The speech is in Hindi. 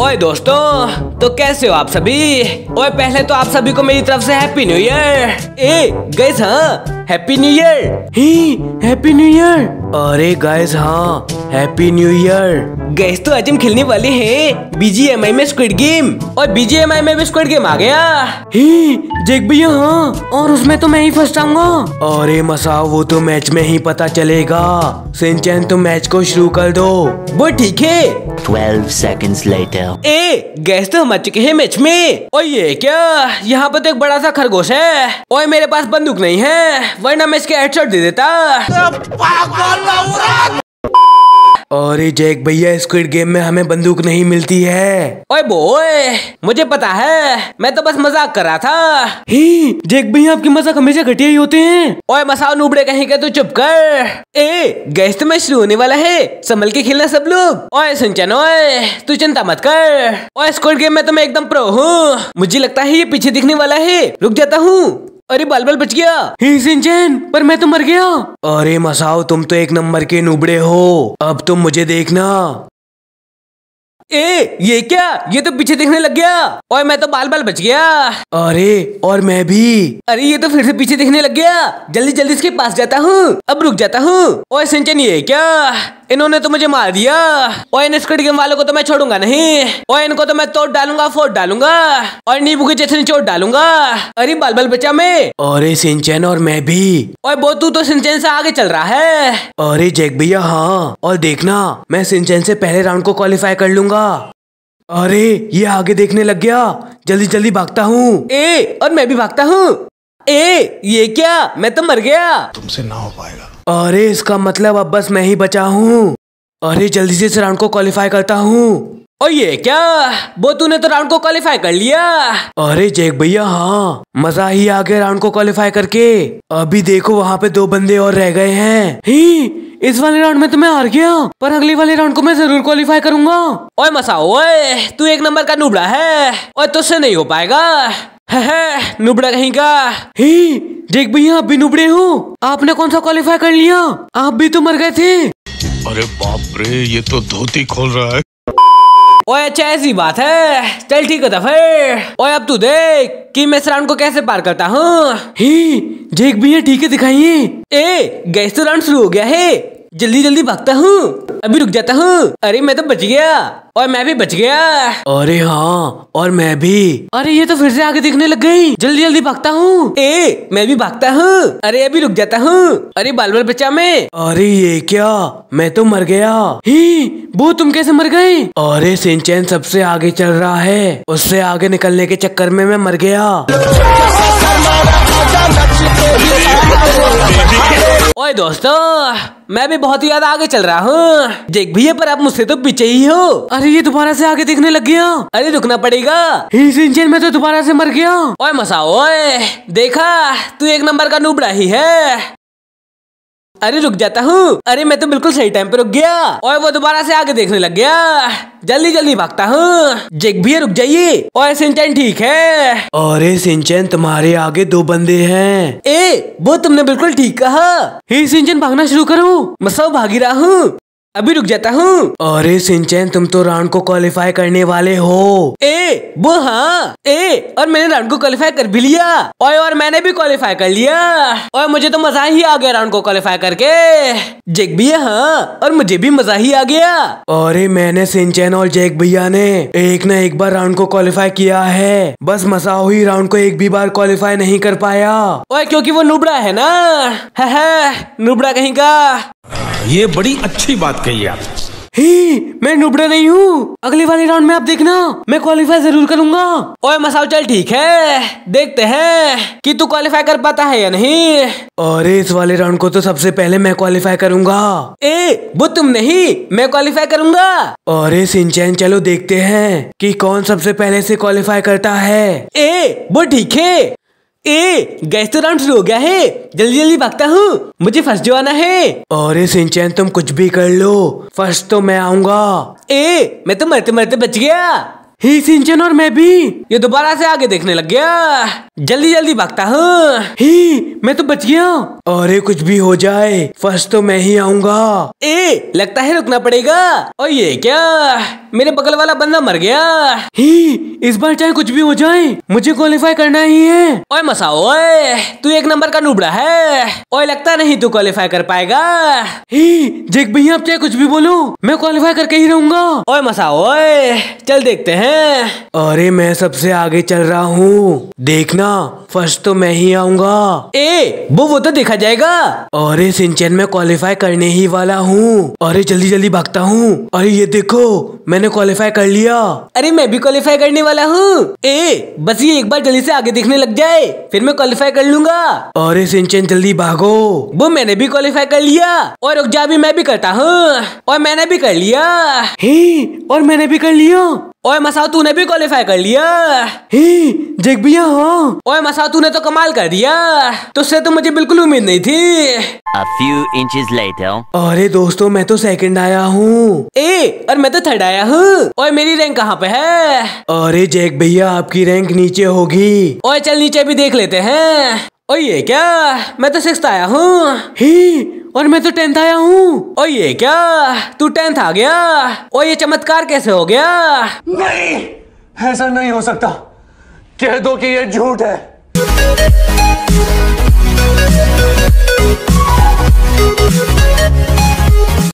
ओए दोस्तों तो कैसे हो आप सभी ओए पहले तो आप सभी को मेरी तरफ से हैप्पी न्यू ईयर ए गैस हाँ हैप्पी न्यू ईयर ही हैप्पी न्यू ईयर अरे गाइस हाँ हैप्पी न्यू ईयर गैस तो आज हम खेलने वाले हैं बीजीएमआई में स्क्विड गेम और बीजीएमआई में भी स्क्विड गेम आ गया ही जेक भैया हाँ और उसमें तो मैं ही फर्स्ट आऊंगा अरे मसाओ वो तो मैच में ही पता चलेगा सिंचन तुम मैच को शुरू कर दो वो ठीक है ट्वेल्व सेकेंड लेटर ए गैस तो हम आ चुके हैं मैच में और ये क्या यहाँ पर तो एक बड़ा सा खरगोश है और मेरे पास बंदूक नहीं है वरना मैं इसके हेडशॉट दे देता तो पागल और जैक भैया स्क्विड गेम में हमें बंदूक नहीं मिलती है ओए बोए मुझे पता है मैं तो बस मजाक कर रहा था ही जैक भैया आपकी मजाक हमेशा घटिया ही होते हैं ओए मसाओ नूबड़े कहीं के तू चुप कर ए गैस तो मैं शुरू होने वाला है संभल के खेलना सब लोग ओए सुनचन ओए तू चिंता मत कर ओए स्क्विड गेम में तो मैं एकदम प्रो हूँ मुझे लगता है ये पीछे दिखने वाला है रुक जाता हूँ अरे बाल बाल बच गया सिंचन पर मैं तो मर गया अरे मसाओ तुम तो एक नंबर के नुबड़े हो अब तुम मुझे देखना ए ये क्या ये तो पीछे देखने लग गया और मैं तो बाल बाल बच गया अरे और मैं भी अरे ये तो फिर से पीछे देखने लग गया जल्दी जल्दी इसके पास जाता हूँ अब रुक जाता हूँ और सिंचन ये क्या इन्होंने तो मुझे मार दिया और इन स्क्रिड गेम वालों को तो मैं छोड़ूंगा नहीं और इनको तो मैं तोड़ डालूंगा फोड़ डालूंगा और नींबू के जैसे चोट डालूंगा अरे बाल बाल बचा मैं अरे सिंचन और मैं भी और बो तू तो सिंचन से आगे चल रहा है अरे जैक भैया हाँ और देखना मैं सिंचन से पहले राउंड को क्वालिफाई कर लूंगा अरे ये आगे देखने लग गया जल्दी जल्दी भागता हूँ ए और मैं भी भागता हूँ ए ये क्या मैं तो मर गया तुमसे ना हो पाएगा अरे इसका मतलब अब बस मैं ही बचा हूँ अरे जल्दी से इस राउंड को क्वालिफाई करता हूँ और ये क्या वो तूने तो राउंड को क्वालिफाई कर लिया अरे जेक भैया हाँ मजा ही आ गया राउंड को क्वालिफाई करके अभी देखो वहाँ पे दो बंदे और रह गए हैं ही इस वाले राउंड में तो मैं हार गया पर अगले वाले राउंड को मैं जरूर क्वालिफाई करूंगा ओए मसा ओए तू एक नंबर का नुबड़ा है और तुझसे नहीं हो पाएगा नुबड़ा कहीं का ही देख भैया आप भी नुबड़े हो आपने कौन सा क्वालिफाई कर लिया आप भी तो मर गए थे अरे बाप रे ये तो धोती खोल रहा है ओए अच्छा ऐसी बात है चल ठीक होता तो फिर ओए अब तू देख कि मैं राउंड को कैसे पार करता हूँ जेक भैया ठीक है दिखाइए ए गैस तो राउंड शुरू हो गया है जल्दी जल्दी भागता हूँ अभी रुक जाता हूँ अरे मैं तो बच गया और मैं भी बच गया अरे हाँ और मैं भी अरे ये तो फिर से आगे दिखने लग गई जल्दी जल्दी भागता हूँ ए मैं भी भागता हूँ अरे अभी रुक जाता हूँ अरे बाल बाल बचा मैं अरे ये क्या मैं तो मर गया ही वो तुम कैसे मर गए अरे सिंचैन सबसे आगे चल रहा है उससे आगे निकलने के चक्कर में मैं मर गया ओए दोस्तों मैं भी बहुत ही ज्यादा आगे चल रहा हूँ देख भैया पर आप मुझसे तो पीछे ही हो अरे ये दोबारा से आगे देखने लग गया अरे रुकना पड़ेगा इस इंजन में तो दोबारा से मर गया ओए मसा ओए देखा तू एक नंबर का नूबड़ा ही है अरे रुक जाता हूँ अरे मैं तो बिल्कुल सही टाइम पे रुक गया और वो दोबारा से आगे देखने लग गया जल्दी जल्दी भागता हूँ जेक भी रुक जाइए और सिंचन ठीक है अरे सिंचन तुम्हारे आगे दो बंदे हैं ए वो तुमने बिल्कुल ठीक कहा सिंचन भागना शुरू करूँ मैं सब भागी रहा हूँ अभी रुक जाता हूँ अरे सिंचन तुम तो राउंड को क्वालिफाई करने वाले हो ए वो हाँ ए और मैंने राउंड को क्वालिफाई कर भी लिया और और मैंने भी क्वालिफाई कर लिया और मुझे तो मजा ही आ गया राउंड को क्वालिफाई करके जेक भैया हाँ और मुझे भी मजा ही आ गया अरे मैंने सिंचैन और जेक भैया ने एक न एक बार राउंड को क्वालिफाई किया है बस मजा हुई राउंड को एक भी बार क्वालिफाई नहीं कर पाया और क्यूँकी वो नुबड़ा है ना है नुबड़ा कहीं का ये बड़ी अच्छी बात कही आप ही मैं नुबड़ा नहीं हूँ अगले वाले राउंड में आप देखना मैं क्वालिफाई जरूर करूंगा ओए मसाल चल ठीक है देखते हैं कि तू क्वालिफाई कर पाता है या नहीं और इस वाले राउंड को तो सबसे पहले मैं क्वालिफाई करूंगा ए वो तुम नहीं मैं क्वालिफाई करूंगा और सिंचैन चलो देखते हैं कि कौन सबसे पहले से क्वालिफाई करता है ए वो ठीक है ए गैस तो राउंड शुरू हो गया है जल्दी जल्दी भागता हूँ मुझे फर्स्ट जो आना है अरे सिंचन तुम कुछ भी कर लो फर्स्ट तो मैं आऊंगा ए मैं तो मरते मरते बच गया ही सिंचन और मैं भी ये दोबारा से आगे देखने लग गया जल्दी जल्दी भागता हूँ ही मैं तो बच गया अरे कुछ भी हो जाए फर्स्ट तो मैं ही आऊंगा ए लगता है रुकना पड़ेगा और ये क्या मेरे बगल वाला बंदा मर गया ही इस बार चाहे कुछ भी हो जाए मुझे क्वालिफाई करना ही है ओए मसा ओए तू एक नंबर का नुबड़ा है ओए लगता नहीं तू क्वालिफाई कर पाएगा ही जेक भैया आप चाहे कुछ भी बोलो मैं क्वालिफाई करके ही रहूंगा ओए मसा ओए चल देखते हैं है अरे मैं सबसे आगे चल रहा हूँ देखना फर्स्ट तो मैं ही आऊंगा ए वो वो तो देखा जाएगा अरे सिंचन में क्वालिफाई करने ही वाला हूँ अरे जल्दी जल्दी भागता हूँ अरे ये देखो मैंने क्वालिफाई कर लिया अरे मैं भी क्वालिफाई करने वाला हूँ ए बस ये एक बार जल्दी से आगे देखने लग जाए फिर मैं क्वालिफाई कर लूंगा अरे सिंचन जल्दी भागो वो मैंने भी क्वालिफाई कर लिया और रुक जा भी मैं भी करता हूँ और मैंने भी कर लिया ही और मैंने भी कर लिया ओए मसाओ तूने भी क्वालिफाई कर लिया हाँ, जग भैया हाँ ओए मसाओ तूने तो कमाल कर दिया तुझसे तो, तो मुझे बिल्कुल उम्मीद नहीं थी A few inches later. अरे दोस्तों मैं तो सेकंड आया हूँ ए और मैं तो थर्ड आया हूँ ओए मेरी रैंक कहाँ पे है अरे जैक भैया आपकी रैंक नीचे होगी ओए चल नीचे भी देख लेते हैं ओए ये क्या मैं तो सिक्स आया हूँ हाँ, और मैं तो टेंथ आया हूँ और ये क्या तू टेंथ आ गया और ये चमत्कार कैसे हो गया नहीं ऐसा नहीं हो सकता कह दो कि ये झूठ है